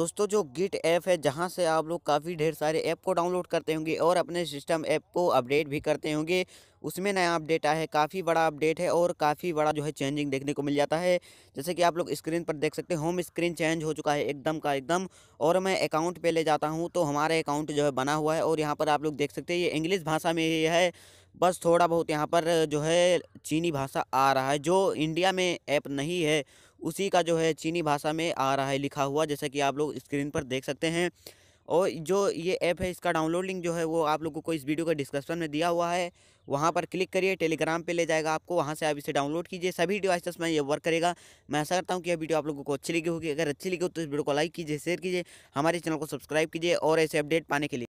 दोस्तों जो Git app है जहाँ से आप लोग काफ़ी ढेर सारे ऐप को डाउनलोड करते होंगे और अपने सिस्टम ऐप को अपडेट भी करते होंगे उसमें नया अपडेट आया है काफ़ी बड़ा अपडेट है और काफ़ी बड़ा जो है चेंजिंग देखने को मिल जाता है जैसे कि आप लोग स्क्रीन पर देख सकते हैं होम स्क्रीन चेंज हो चुका है एकदम का एकदम और मैं अकाउंट पे ले जाता हूँ तो हमारा अकाउंट जो है बना हुआ है और यहाँ पर आप लोग देख सकते हैं ये इंग्लिश भाषा में ही है बस थोड़ा बहुत यहाँ पर जो है चीनी भाषा आ रहा है जो इंडिया में ऐप नहीं है उसी का जो है चीनी भाषा में आ रहा है लिखा हुआ जैसा कि आप लोग स्क्रीन पर देख सकते हैं और जो ये ऐप है इसका डाउनलोड लिंक जो है वो आप लोगों को इस वीडियो का डिस्क्रिप्शन में दिया हुआ है वहाँ पर क्लिक करिए टेलीग्राम पे ले जाएगा आपको वहाँ से आप इसे डाउनलोड कीजिए सभी डिवाइसेस में ये वर्क करेगा मैं ऐसा करता हूँ कि यह वीडियो आप लोगों को अच्छी लगी होगी अगर अच्छी लगी हो तो इस वीडियो को लाइक कीजिए शेयर कीजिए हमारे चैनल को सब्सक्राइब कीजिए और ऐसे अपडेट पाने के लिए